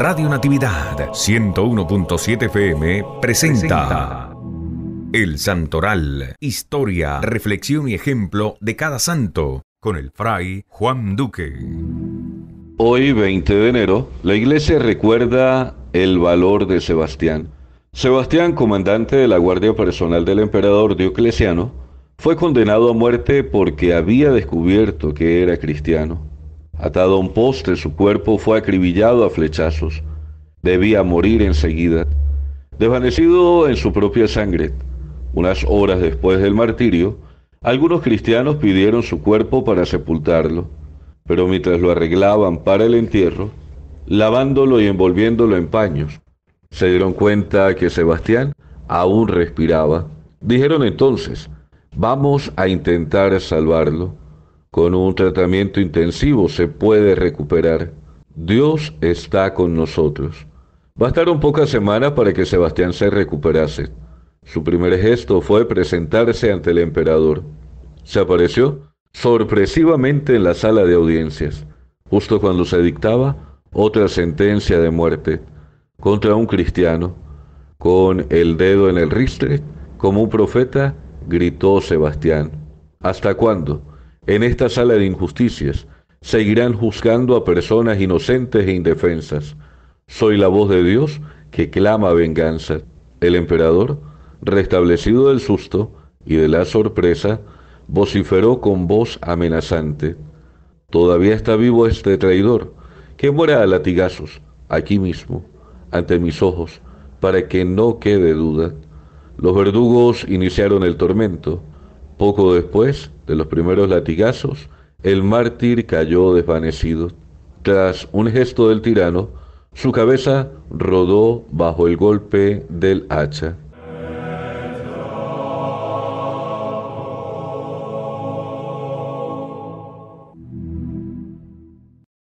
Radio Natividad 101.7 FM presenta El Santoral, historia, reflexión y ejemplo de cada santo, con el fray Juan Duque. Hoy 20 de enero, la iglesia recuerda el valor de Sebastián. Sebastián, comandante de la Guardia Personal del emperador Dioclesiano, fue condenado a muerte porque había descubierto que era cristiano. Atado a un poste, su cuerpo fue acribillado a flechazos. Debía morir enseguida. Desvanecido en su propia sangre, unas horas después del martirio, algunos cristianos pidieron su cuerpo para sepultarlo, pero mientras lo arreglaban para el entierro, lavándolo y envolviéndolo en paños, se dieron cuenta que Sebastián aún respiraba. Dijeron entonces, vamos a intentar salvarlo. Con un tratamiento intensivo se puede recuperar. Dios está con nosotros. Bastaron pocas semanas para que Sebastián se recuperase. Su primer gesto fue presentarse ante el emperador. Se apareció sorpresivamente en la sala de audiencias, justo cuando se dictaba otra sentencia de muerte contra un cristiano. Con el dedo en el ristre, como un profeta, gritó Sebastián. ¿Hasta cuándo? En esta sala de injusticias seguirán juzgando a personas inocentes e indefensas. Soy la voz de Dios que clama venganza. El emperador, restablecido del susto y de la sorpresa, vociferó con voz amenazante. Todavía está vivo este traidor, que muera a latigazos, aquí mismo, ante mis ojos, para que no quede duda. Los verdugos iniciaron el tormento. Poco después de los primeros latigazos, el mártir cayó desvanecido. Tras un gesto del tirano, su cabeza rodó bajo el golpe del hacha.